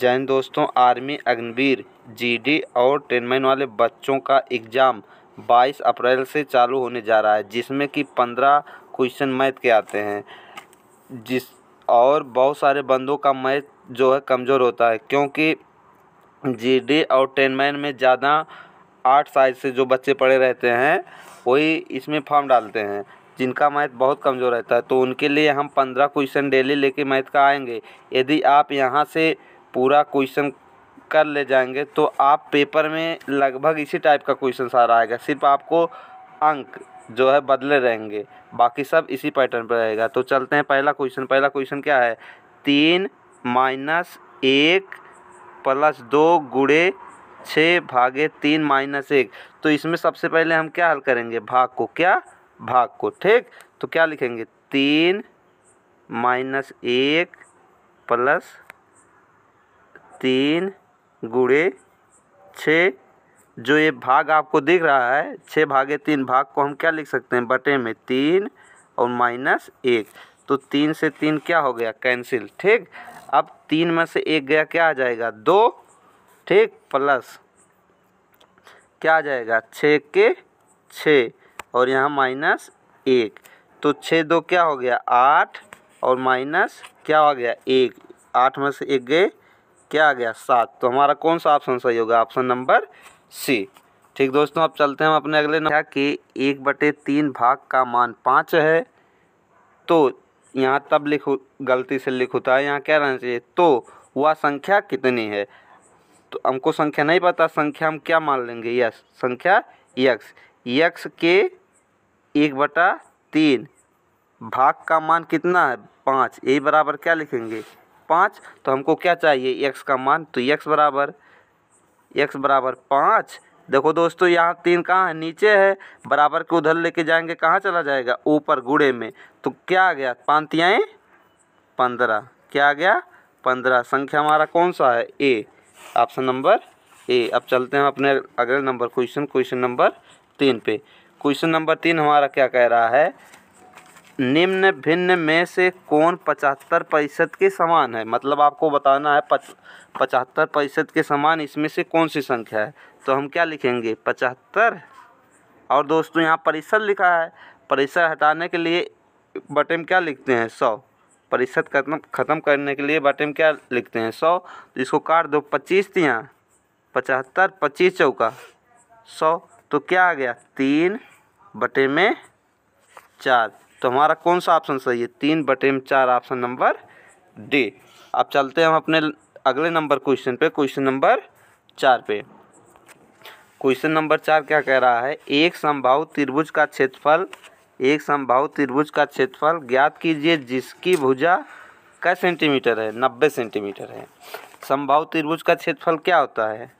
जैन दोस्तों army Agniveer GD और ट्रेनमैन वाले बच्चों का एग्ज़ाम 22 अप्रैल से चालू होने जा रहा है जिसमें कि 15 क्वेश्चन मैथ के आते हैं जिस और बहुत सारे बंदों का मैथ जो है कमज़ोर होता है क्योंकि जीडी और ट्रेनमैन में ज़्यादा आठ साइज से जो बच्चे पढ़े रहते हैं वही इसमें फॉर्म डालते हैं जिनका मैथ बहुत कमज़ोर रहता है तो उनके लिए हम पंद्रह क्वेश्चन डेली लेके मैथ का आएंगे यदि आप यहाँ से पूरा क्वेश्चन कर ले जाएंगे तो आप पेपर में लगभग इसी टाइप का क्वेश्चन सारा आएगा सिर्फ आपको अंक जो है बदले रहेंगे बाकी सब इसी पैटर्न पर रहेगा तो चलते हैं पहला क्वेश्चन पहला क्वेश्चन क्या है तीन माइनस एक प्लस दो गुड़े छः भागे तीन माइनस एक तो इसमें सबसे पहले हम क्या हल करेंगे भाग को क्या भाग को ठीक तो क्या लिखेंगे तीन माइनस एक प्लस तीन गुड़े छः जो ये भाग आपको दिख रहा है छः भागे तीन भाग को हम क्या लिख सकते हैं बटे में तीन और माइनस एक तो तीन से तीन क्या हो गया कैंसिल ठीक अब तीन में से एक गया क्या आ जाएगा दो ठीक प्लस क्या आ जाएगा छः के छ और यहाँ माइनस एक तो छः दो क्या हो गया आठ और माइनस क्या हो गया एक आठ में से एक गए क्या आ गया सात तो हमारा कौन सा ऑप्शन सही होगा ऑप्शन नंबर सी ठीक दोस्तों अब चलते हैं हम अपने अगले नंबर कि एक बटे तीन भाग का मान पाँच है तो यहाँ तब लिखो गलती से लिख होता है यहाँ क्या रहना चाहिए तो वह संख्या कितनी है तो हमको संख्या नहीं पता संख्या हम क्या मान लेंगे यस संख्या यक्स यक्स के एक बटा तीन भाग का मान कितना है पाँच यही बराबर क्या लिखेंगे पाँच तो हमको क्या चाहिए एक्स का मान तो एक्स बराबर एक्स बराबर पाँच देखो दोस्तों यहाँ तीन कहाँ है नीचे है बराबर के उधर लेके जाएंगे कहाँ चला जाएगा ऊपर गुड़े में तो क्या आ गया पांतियाएँ पंद्रह क्या आ गया पंद्रह संख्या हमारा कौन सा है ए ऑप्शन नंबर ए अब चलते हैं अपने अगले नंबर क्वेश्चन क्वेश्चन नंबर तीन पे क्वेश्चन नंबर तीन हमारा क्या कह रहा है निम्न भिन्न में से कौन पचहत्तर प्रतिशत के समान है मतलब आपको बताना है पच पचहत्तर प्रतिशत के समान इसमें से कौन सी संख्या है तो हम क्या लिखेंगे पचहत्तर और दोस्तों यहाँ परिसर लिखा है परिसर हटाने के लिए बटे में क्या लिखते हैं सौ परिषद खत्म खत्म करने के लिए बटे में क्या लिखते हैं सौ तो इसको काट दो पच्चीस यहाँ पचहत्तर पच्चीस चौका सौ तो क्या आ गया तीन बटे में चार तो हमारा कौन सा ऑप्शन सही है तीन बटे में चार ऑप्शन नंबर डी अब चलते हैं हम अपने अगले नंबर क्वेश्चन पे क्वेश्चन नंबर चार पे क्वेश्चन नंबर चार क्या कह रहा है एक संभाव त्रिभुज का क्षेत्रफल एक संभाव त्रिभुज का क्षेत्रफल ज्ञात कीजिए जिसकी भुजा का सेंटीमीटर है नब्बे सेंटीमीटर है संभाव त्रिभुज का क्षेत्रफल क्या होता है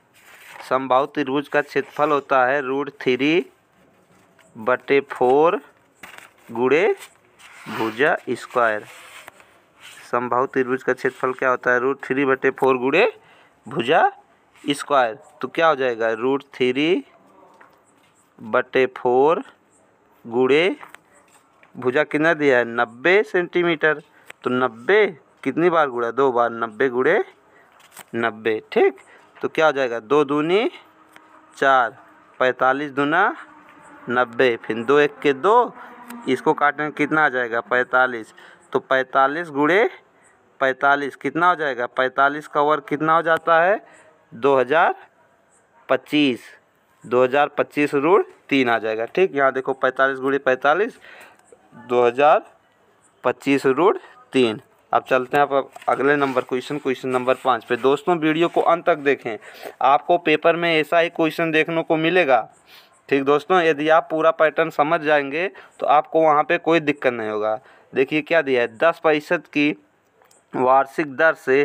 संभाव त्रिभुज का क्षेत्रफल होता है रूट थ्री बटे फोर गुड़े भुजा स्क्वायर समबाहु त्रिभुज का क्षेत्रफल क्या होता है रूट थ्री बटे फोर गुड़े भुजा स्क्वायर तो क्या हो जाएगा रूट थ्री बटे फोर गुड़े भुजा कितना दिया है नब्बे सेंटीमीटर तो नब्बे कितनी बार गुड़ा दो बार नब्बे गुड़े नब्बे ठीक तो क्या हो जाएगा दो दूनी चार पैंतालीस दूना नब्बे फिर दो एक के दो इसको काटने में कितना आ जाएगा पैंतालीस तो पैंतालीस गुड़े पैंतालीस कितना हो जाएगा पैंतालीस का वर्ग कितना हो जाता है दो हज़ार पच्चीस दो हज़ार पच्चीस रूढ़ तीन आ जाएगा ठीक यहाँ देखो पैंतालीस गुड़े पैंतालीस दो हज़ार पच्चीस रूढ़ तीन अब चलते हैं आप अगले नंबर क्वेश्चन क्वेश्चन नंबर पाँच पे दोस्तों वीडियो को अंत तक देखें आपको पेपर में ऐसा ही क्वेश्चन देखने को मिलेगा ठीक दोस्तों यदि आप पूरा पैटर्न समझ जाएंगे तो आपको वहाँ पे कोई दिक्कत नहीं होगा देखिए क्या दिया है दस प्रतिशत की वार्षिक दर से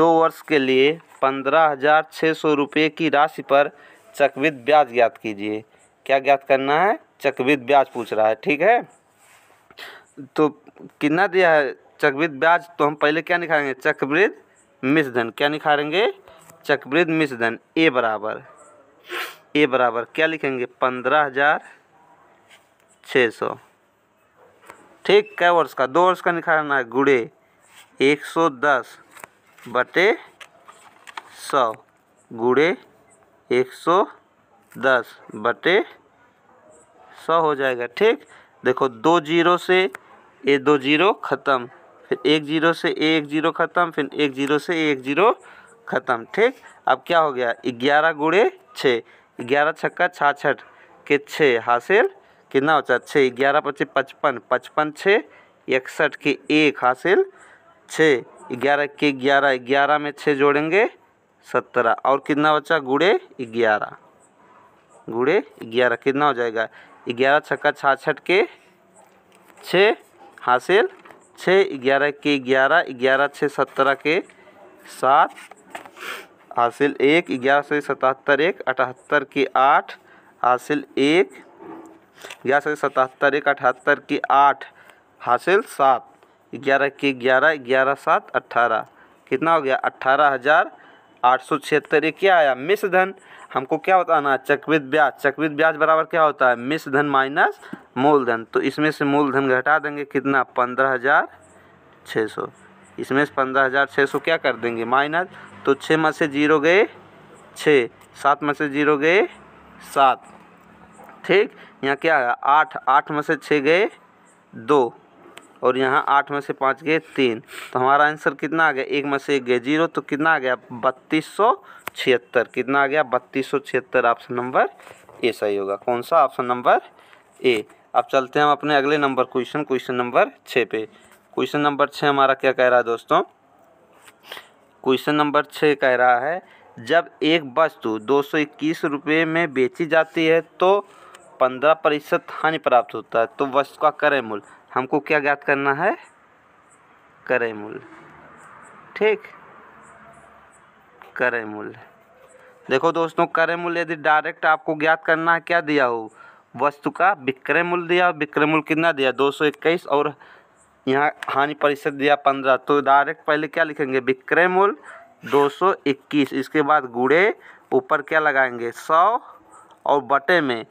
दो वर्ष के लिए पंद्रह हज़ार छः सौ रुपये की राशि पर चक्रवृत ब्याज ज्ञात कीजिए क्या ज्ञात करना है चक्रवृत ब्याज पूछ रहा है ठीक है तो कितना दिया है चक्रवृत ब्याज तो हम पहले क्या निखारेंगे चक्रवृत मिश्रधन क्या निखारेंगे चक्रवृत मिश्रधन ए बराबर ए बराबर क्या लिखेंगे पंद्रह हज़ार छः सौ ठीक क्या वर्ष का दो वर्ष का निकालना है गुड़े एक सौ दस बटे सौ गुड़े एक सौ दस बटे सौ हो जाएगा ठीक देखो दो जीरो से ये दो जीरो ख़त्म फिर एक जीरो से एक जीरो ख़त्म फिर एक जीरो से एक जीरो ख़त्म ठीक अब क्या हो गया ग्यारह गुड़े छः ग्यारह छक्का छाछठ के छः हासिल कितना हो जाए छः ग्यारह पच्चीस पचपन पचपन छः इकसठ के एक हासिल छः ग्यारह के ग्यारह ग्यारह में छः जोड़ेंगे सत्रह और कितना बचा गुड़े ग्यारह गुड़े ग्यारह कितना हो जाएगा ग्यारह छक्का छाछठ के छः हासिल छः ग्यारह के ग्यारह ग्यारह छः सत्रह के सात हासिल एक ग्यारह सौ सतहत्तर एक अठहत्तर की आठ हासिल एक ग्यारह सौ सतहत्तर एक अठहत्तर की आठ हासिल सात ग्यारह की ग्यारह ग्यारह सात अट्ठारह कितना हो गया अट्ठारह हज़ार आठ सौ छिहत्तर ये क्या आया मिस धन हमको क्या बताना चक्रवृत ब्याज चक्रवृत ब्याज बराबर क्या होता है मिस धन माइनस मूलधन तो इसमें से मूलधन घटा देंगे कितना पंद्रह हज़ार छः सौ इसमें से पंद्रह हज़ार छः सौ क्या कर देंगे माइनस तो छः में से जीरो गए छः सात में से जीरो गए सात ठीक यहाँ क्या है आठ आठ में से छः गए दो और यहाँ आठ में से पाँच गए तीन तो हमारा आंसर कितना आ गया एक में से एक गए जीरो तो कितना आ गया बत्तीस सौ छिहत्तर कितना आ गया बत्तीस सौ छिहत्तर ऑप्शन नंबर ए सही होगा कौन सा ऑप्शन नंबर ए अब चलते हैं हम अपने अगले नंबर क्वेश्चन क्वेश्चन नंबर छः पे क्वेश्चन नंबर छः हमारा क्या कह रहा है दोस्तों क्वेश्चन नंबर छः कह रहा है जब एक वस्तु दो सौ इक्कीस रुपये में बेची जाती है तो पंद्रह प्रतिशत हानि प्राप्त होता है तो वस्तु का क्रय मूल्य हमको क्या ज्ञात करना है क्रय मूल्य ठीक क्रय मूल्य देखो दोस्तों क्रय मूल्य यदि डायरेक्ट आपको ज्ञात करना है क्या दिया हो वस्तु का विक्रय मूल्य दिया विक्रय मूल्य कितना दिया दो सौ इक्कीस और यहाँ हानि परिषद दिया पंद्रह तो डायरेक्ट पहले क्या लिखेंगे विक्रय मूल्य दो सौ इक्कीस इसके बाद गुड़े ऊपर क्या लगाएंगे सौ और बटे में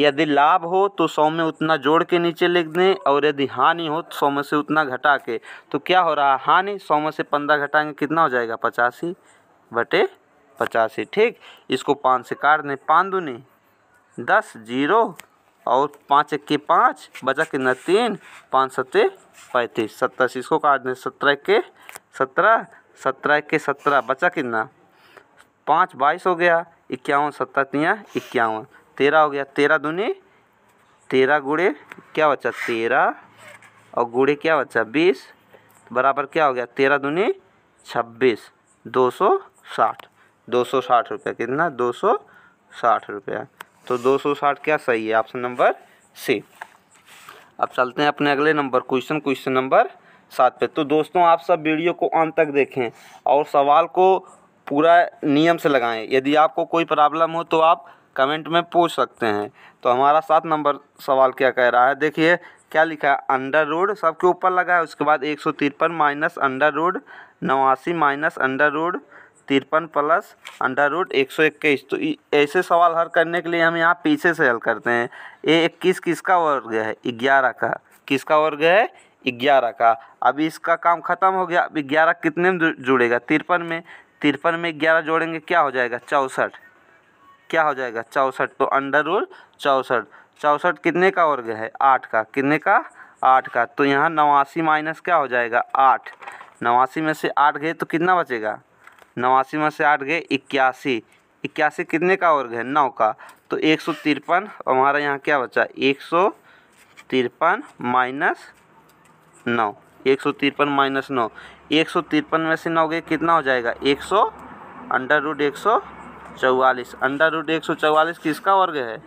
यदि लाभ हो तो सौ में उतना जोड़ के नीचे लिख दें और यदि हानि हो तो सौ में से उतना घटा के तो क्या हो रहा है हानि सौ में से पंद्रह घटाएंगे कितना हो जाएगा पचासी बटे पचासी ठीक इसको पाँच से काट दें पाँच दूनी दस जीरो और पाँच इक्के पाँच बचा कितना तीन पाँच सत्ते पैंतीस सत्ताईस इसको काट दें सत्रह के सत्रह सत्रह के सत्रह बचा कितना पाँच बाईस हो गया इक्यावन सत्तर तीन इक्यावन तेरह हो गया तेरह दूनी तेरह गुड़े क्या बचा तेरह और गुड़े क्या बचा बीस बराबर क्या हो गया तेरह दूनी छब्बीस दो सौ साठ दो सौ साठ रुपया कितना दो सौ साठ रुपया तो 260 क्या सही है ऑप्शन नंबर सी अब चलते हैं अपने अगले नंबर क्वेश्चन क्वेश्चन नंबर सात पे तो दोस्तों आप सब वीडियो को अंत तक देखें और सवाल को पूरा नियम से लगाएं यदि आपको कोई प्रॉब्लम हो तो आप कमेंट में पूछ सकते हैं तो हमारा सात नंबर सवाल क्या कह रहा है देखिए क्या लिखा है अंडर रोड सबके ऊपर लगा है उसके बाद एक सौ तिरपन माइनस अंडर रोड नवासी माइनस अंडर रोड तिरपन प्लस अंडर रूट एक सौ इक्कीस तो ऐसे सवाल हल करने के लिए हम यहाँ पीछे से हल करते हैं ये इक्कीस किसका वर्ग है ग्यारह का किसका वर्ग है ग्यारह का अभी इसका काम खत्म हो गया अभी ग्यारह कितने में जुड़ेगा तिरपन में तिरपन में ग्यारह जोड़ेंगे क्या हो जाएगा चौंसठ क्या हो जाएगा चौंसठ तो अंडर रूट चौंसठ चौंसठ कितने का वर्ग है आठ का कितने का आठ का तो यहाँ नवासी माइनस क्या हो जाएगा आठ नवासी में से आठ गए तो कितना बचेगा नवासी में से आठ गए इक्यासी इक्यासी कितने का वर्ग है नौ का तो एक सौ तिरपन हमारा यहाँ क्या बचा एक सौ तिरपन माइनस नौ एक सौ तिरपन माइनस नौ एक सौ तिरपन में से नौ गए कितना हो जाएगा एक सौ अंडर रूट एक सौ चौवालीस अंडर रूट एक सौ चौवालीस किसका वर्ग है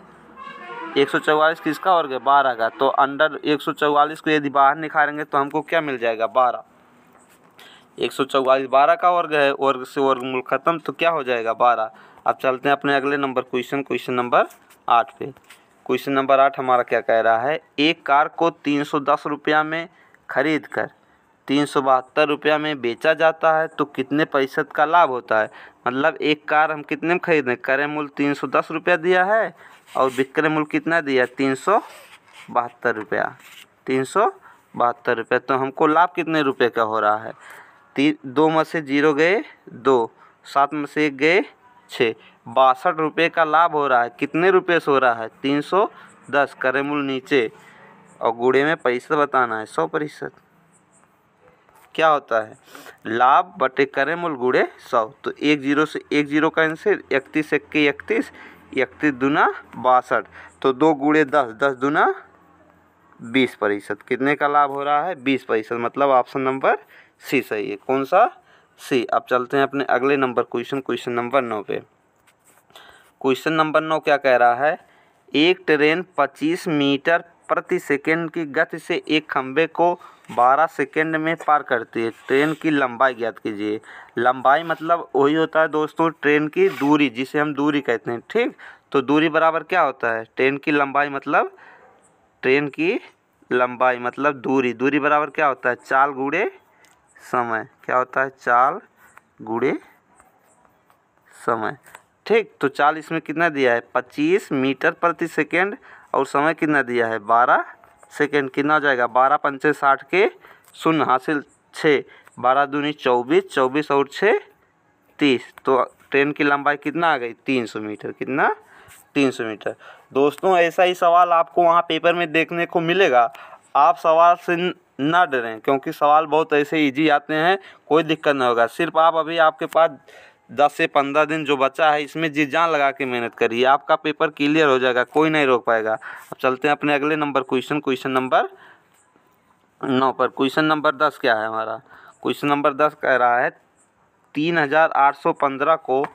एक सौ चौवालीस किसका वर्ग है बारह का तो अंडर एक सौ चौवालीस को यदि बाहर निखारेंगे तो हमको क्या मिल जाएगा बारह एक सौ चौवालीस बारह का वर्ग है वर्ग से वर्गमूल खत्म तो क्या हो जाएगा बारह अब चलते हैं अपने अगले नंबर क्वेश्चन क्वेश्चन नंबर आठ पे क्वेश्चन नंबर आठ हमारा क्या कह रहा है एक कार को तीन सौ दस रुपया में खरीद कर तीन सौ बहत्तर रुपया में बेचा जाता है तो कितने प्रतिशत का लाभ होता है मतलब एक कार हम कितने में खरीदें क्रय मूल्य तीन सौ दस रुपया दिया है और विक्रय मूल्य कितना दिया तीन सौ बहत्तर रुपया तीन सौ बहत्तर रुपया तो हमको लाभ कितने रुपये का हो रहा है तीन दो में से जीरो गए दो सात में से एक गए छः बासठ रुपये का लाभ हो रहा है कितने रुपये से हो रहा है तीन सौ दस करे मूल नीचे और गुड़े में पैसा बताना है सौ प्रतिशत क्या होता है लाभ बटे करे मूल गुड़े सौ तो एक जीरो से एक जीरो का आंसर इकतीस इक्के इकतीस इकतीस दूना बासठ तो दो गुड़े दस दस दूना बीस प्रतिशत कितने का लाभ हो रहा है बीस प्रतिशत मतलब ऑप्शन नंबर सी सही है कौन सा सी अब चलते हैं अपने अगले नंबर क्वेश्चन क्वेश्चन नंबर नौ पे क्वेश्चन नंबर नौ क्या कह रहा है एक ट्रेन पच्चीस मीटर प्रति सेकेंड की गति से एक खंबे को बारह सेकेंड में पार करती है ट्रेन की लंबाई ज्ञात कीजिए लंबाई मतलब वही होता है दोस्तों ट्रेन की दूरी जिसे हम दूरी कहते हैं ठीक तो दूरी बराबर क्या होता है ट्रेन की लंबाई मतलब ट्रेन की लंबाई मतलब दूरी दूरी बराबर क्या होता है चाल गुड़े समय क्या होता है चाल गुड़े समय ठीक तो चाल इसमें कितना दिया है पच्चीस मीटर प्रति सेकेंड और समय कितना दिया है बारह सेकेंड कितना हो जाएगा बारह पंचे साठ के शून्य हासिल छः बारह दूनी चौबीस चौबीस और छः तीस तो ट्रेन की लंबाई कितना आ गई तीन सौ मीटर कितना तीन सौ मीटर दोस्तों ऐसा ही सवाल आपको वहाँ पेपर में देखने को मिलेगा आप सवाल से ना डरें क्योंकि सवाल बहुत ऐसे ईजी आते हैं कोई दिक्कत नहीं होगा सिर्फ आप अभी आपके पास दस से पंद्रह दिन जो बचा है इसमें जी जान लगा के मेहनत करिए आपका पेपर क्लियर हो जाएगा कोई नहीं रोक पाएगा अब चलते हैं अपने अगले नंबर क्वेश्चन क्वेश्चन नंबर नौ पर क्वेश्चन नंबर दस क्या है हमारा क्वेश्चन नंबर दस कह रहा है तीन हज़ार आठ सौ पंद्रह को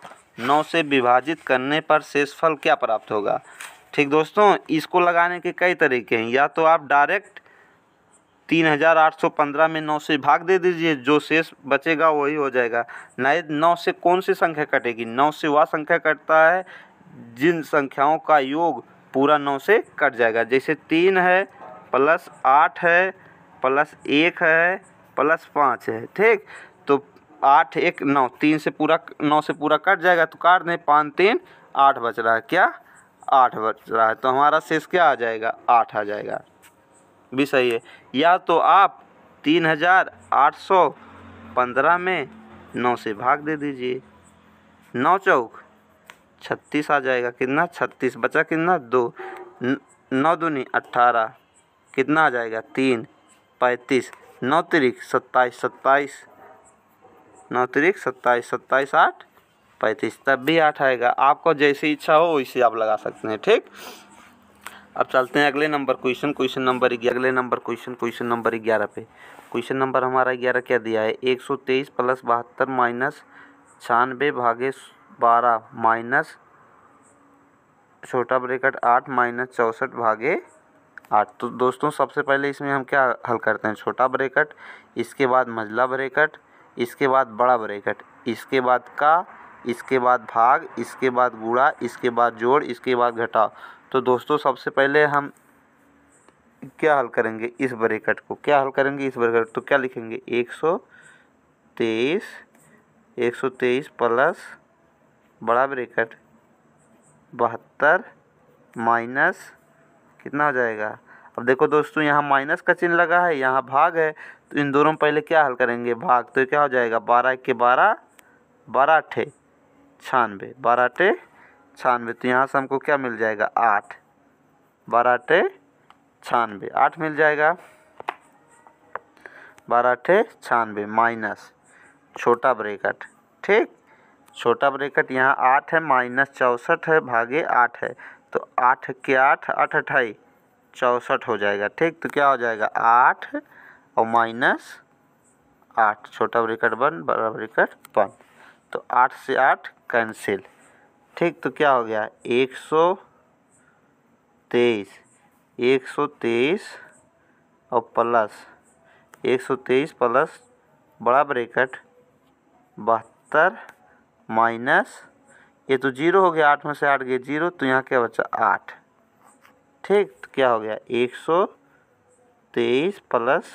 नौ से विभाजित करने पर शेषफल क्या प्राप्त होगा ठीक दोस्तों इसको लगाने के कई तरीके हैं या तो आप डायरेक्ट तीन हज़ार आठ सौ पंद्रह में नौ से भाग दे दीजिए जो शेष बचेगा वही हो जाएगा नए नौ से कौन सी संख्या कटेगी नौ से वह संख्या कटता है जिन संख्याओं का योग पूरा नौ से कट जाएगा जैसे तीन है प्लस आठ है प्लस एक है प्लस पाँच है ठीक तो आठ एक नौ तीन से पूरा नौ से पूरा कट जाएगा तो काट दें पाँच तीन आठ बच रहा है क्या आठ बच रहा है तो हमारा शेष क्या आ जाएगा आठ आ जाएगा भी सही है या तो आप तीन हज़ार आठ सौ पंद्रह में नौ से भाग दे दीजिए नौ चौक छत्तीस आ जाएगा कितना छत्तीस बचा कितना दो नौ दूनी अट्ठारह कितना आ जाएगा तीन पैंतीस नौ तरीक सत्ताईस सत्ताईस नौ तरीक सत्ताईस सत्ताईस आठ पैंतीस तब भी आठ आएगा आपको जैसी इच्छा हो वैसे आप लगा सकते हैं ठीक अब चलते हैं अगले नंबर क्वेश्चन क्वेश्चन नंबर अगले नंबर क्वेश्चन क्वेश्चन नंबर ग्यारह पे क्वेश्चन नंबर हमारा ग्यारह क्या दिया है एक सौ तेईस प्लस बहत्तर माइनस छानबे भागे बारह माइनस छोटा ब्रेकट आठ माइनस चौंसठ भागे आठ तो दोस्तों सबसे पहले इसमें हम क्या हल करते हैं छोटा ब्रेकट इसके बाद मझला ब्रेकट इसके बाद बड़ा ब्रेकट इसके बाद का इसके बाद भाग इसके बाद गुड़ा इसके बाद जोड़ इसके बाद घटाओ तो दोस्तों सबसे पहले हम क्या हल करेंगे इस ब्रेकट को क्या हल करेंगे इस ब्रेकेट तो क्या लिखेंगे एक सौ तेईस एक सौ तेईस प्लस बड़ा ब्रेकट बहत्तर माइनस कितना हो जाएगा अब देखो दोस्तों यहाँ माइनस का चिन्ह लगा है यहाँ भाग है तो इन दोनों में पहले क्या हल करेंगे भाग तो क्या हो जाएगा बारह के बारह बारह अट्ठे छानबे बारह अट्ठे छानवे तो यहाँ से हमको क्या मिल जाएगा आठ बारह अठे छानवे आठ मिल जाएगा बारह अठे छानवे माइनस छोटा ब्रेकट ठीक छोटा ब्रेकट यहाँ आठ है माइनस चौंसठ है भागे आठ है तो आठ के आठ आठ अठाई चौंसठ हो जाएगा ठीक तो क्या हो जाएगा आठ और माइनस आठ छोटा ब्रेकट वन बड़ा ब्रेकट वन तो आठ से आठ कैंसिल ठीक तो क्या हो गया एक सौ तेईस एक सौ तेईस और प्लस एक सौ तेईस प्लस बड़ा ब्रेकट बहत्तर माइनस ये तो जीरो हो गया आठ में से आठ गए जीरो तो यहाँ क्या बचा आठ ठीक तो क्या हो गया एक सौ तेईस प्लस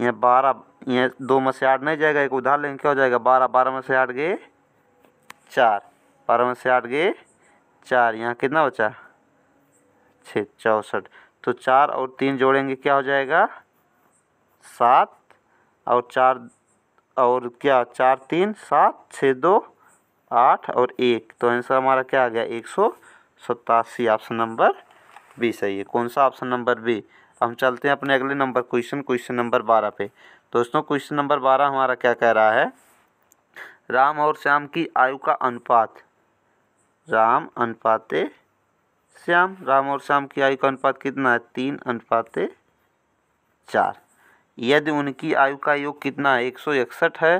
यहाँ बारह यहाँ दो में से आठ नहीं जाएगा एक उधार लेंगे क्या हो जाएगा बारह बारह में से आठ गए चार बारह में से आठ गए चार यहाँ कितना बचा छः चौंसठ तो चार और तीन जोड़ेंगे क्या हो जाएगा सात और चार और क्या चार तीन सात छः दो आठ और एक तो आंसर हमारा क्या आ गया एक सौ सतासी ऑप्शन नंबर बी सही है कौन सा ऑप्शन नंबर बी हम चलते हैं अपने अगले नंबर क्वेश्चन क्वेश्चन नंबर बारह पे दोस्तों क्वेश्चन नंबर बारह हमारा क्या कह रहा है राम और श्याम की आयु का अनुपात राम अनुपाते श्याम राम और श्याम की आयु का अनुपात कितना है तीन अनुपाते चार यदि उनकी आयु का योग कितना है एक सौ इकसठ है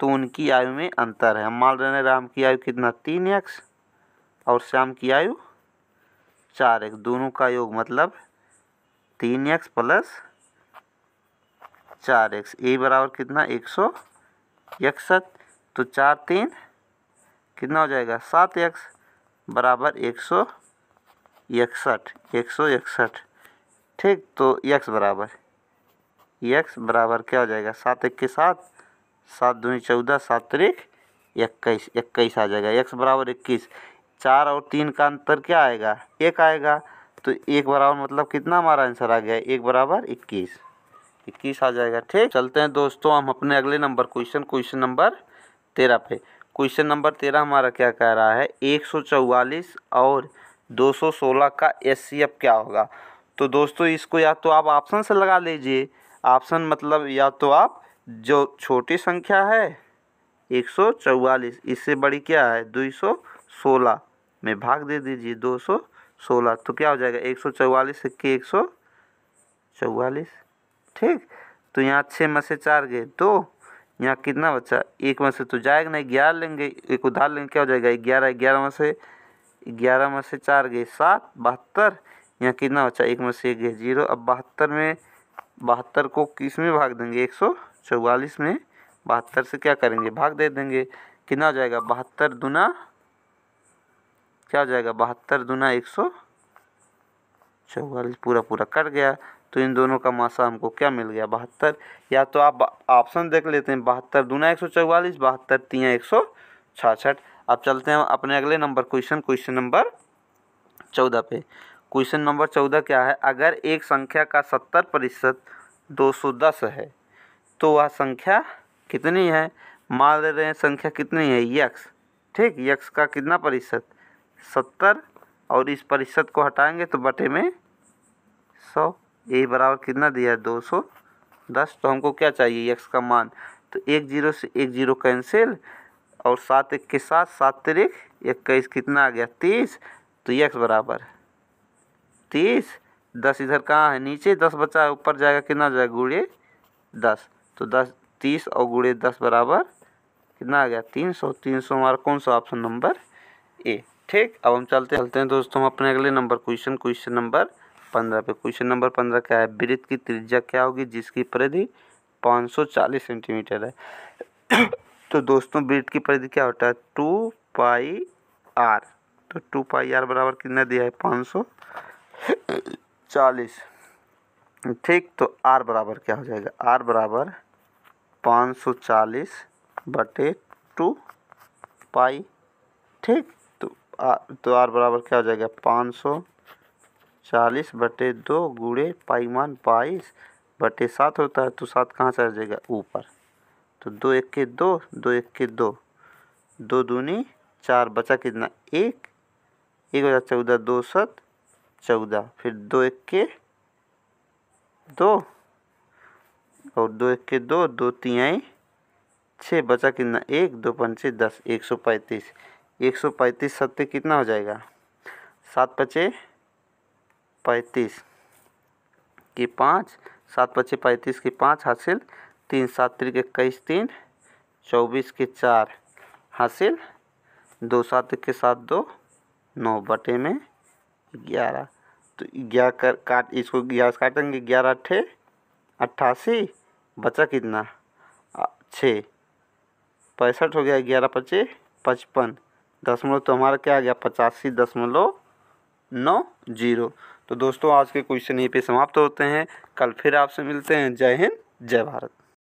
तो उनकी आयु में अंतर है हम मान रहे हैं राम की आयु कितना तीन एक्स और श्याम की आयु चार एक्स दोनों का योग मतलब तीन एक्स प्लस चार एक्स ए बराबर कितना एक सौ इकसठ तो चार तीन कितना हो जाएगा सात एक्स बराबर एक सौ इकसठ एक सौ इकसठ ठीक तो यक्स बराबर यक्स बराबर क्या हो जाएगा सात एक के सात सात दूनी चौदह सात तरीक इक्कीस इक्कीस आ जाएगा यक्स बराबर इक्कीस चार और तीन का अंतर क्या आएगा एक आएगा तो एक बराबर मतलब कितना हमारा आंसर आ गया एक बराबर इक्कीस इक्कीस आ जाएगा ठीक चलते हैं दोस्तों हम अपने अगले नंबर क्वेश्चन क्वेश्चन नंबर तेरह पे क्वेश्चन नंबर तेरह हमारा क्या कह रहा है एक सौ चौवालीस और दो सौ सोलह का एस सी एफ क्या होगा तो दोस्तों इसको या तो आप ऑप्शन से लगा लीजिए ऑप्शन मतलब या तो आप जो छोटी संख्या है एक सौ चौवालीस इससे बड़ी क्या है दो सौ सोलह में भाग दे दीजिए दो सौ सोलह तो क्या हो जाएगा एक सौ चौवालीस एक सौ चौवालीस ठीक तो यहाँ छः में से चार गए दो तो यहाँ कितना बच्चा एक में से तो जाएगा नहीं ग्यारह लेंगे एक उधार लेंगे क्या हो जाएगा ग्यारह ग्यारह में से ग्यारह में से चार गए सात बहत्तर यहाँ कितना बचा एक में से एक गए जीरो अब बहत्तर में बहत्तर को किस में भाग देंगे एक सौ चौवालीस में बहत्तर से क्या करेंगे भाग दे देंगे कितना हो जाएगा बहत्तर दुना क्या हो जाएगा बहत्तर दुना एक सौ चौवालीस पूरा पूरा कट गया तो इन दोनों का मासा हमको क्या मिल गया बहत्तर या तो आप ऑप्शन देख लेते हैं बहत्तर दूना एक सौ चौवालीस बहत्तर तीन एक सौ छाछठ अब चलते हैं अपने अगले नंबर क्वेश्चन क्वेश्चन नंबर चौदह पे क्वेश्चन नंबर चौदह क्या है अगर एक संख्या का सत्तर प्रतिशत दो सौ दस है तो वह संख्या कितनी है मान ले रहे हैं संख्या कितनी है यक्स ठीक यक्स का कितना प्रतिशत सत्तर और इस प्रतिशत को हटाएंगे तो बटे में सौ ए बराबर कितना दिया है दो सौ दस तो हमको क्या चाहिए एक्स का मान तो एक जीरो से एक जीरो कैंसिल और सात एक के साथ सात तरीक इक्कीस कितना आ गया तीस तो एक्स बराबर तीस दस इधर कहाँ है नीचे दस बचा है ऊपर जाएगा कितना जाएगा गुड़े दस तो दस तीस और गुड़े दस बराबर कितना आ गया तीन सौ तीन सौ हमारा कौन सा ऑप्शन नंबर ए ठीक अब हम चलते चलते हैं दोस्तों हम अपने अगले नंबर क्वेश्चन क्वेश्चन नंबर पंद्रह पे क्वेश्चन नंबर पंद्रह क्या है वृत्त की त्रिज्या क्या होगी जिसकी परिधि पाँच सौ चालीस सेंटीमीटर है तो दोस्तों वृत्त की परिधि क्या होता है टू पाई आर तो टू पाई आर बराबर कितना दिया है पाँच सौ चालीस ठीक तो आर बराबर क्या हो जाएगा आर बराबर पाँच सौ चालीस बटे टू पाई ठीक तो आर तो आर बराबर क्या हो जाएगा पाँच सौ चालीस बटे दो गुड़े पाईमान बाईस बटे सात होता है तो सात कहाँ से आ जाएगा ऊपर तो दो एक के दो दो एक के दो दो दूनी चार बचा कितना एक एक बचा चौदह दो सत चौदह फिर दो एक के दो और दो एक के दो दो तिहाई छः बचा कितना एक दो पंचे दस एक सौ पैंतीस एक सौ पैंतीस सत्य कितना हो जाएगा सात पचे पैंतीस की पाँच सात पच्चीस पैंतीस की पाँच हासिल तीन सात त्रिक इक्कीस तीन चौबीस के चार हासिल दो सात के सात दो नौ बटे में ग्यारह तो ग्यारह कर काट इसको ग्यारह काटेंगे ग्यारह अट्ठे अट्ठासी बचा कितना छः पैंसठ हो गया ग्यारह पच्चे पचपन दसमलव तो हमारा क्या आ गया पचासी दसमलव नौ जीरो तो दोस्तों आज के क्वेश्चन यहीं पे समाप्त होते हैं कल फिर आपसे मिलते हैं जय हिंद जय भारत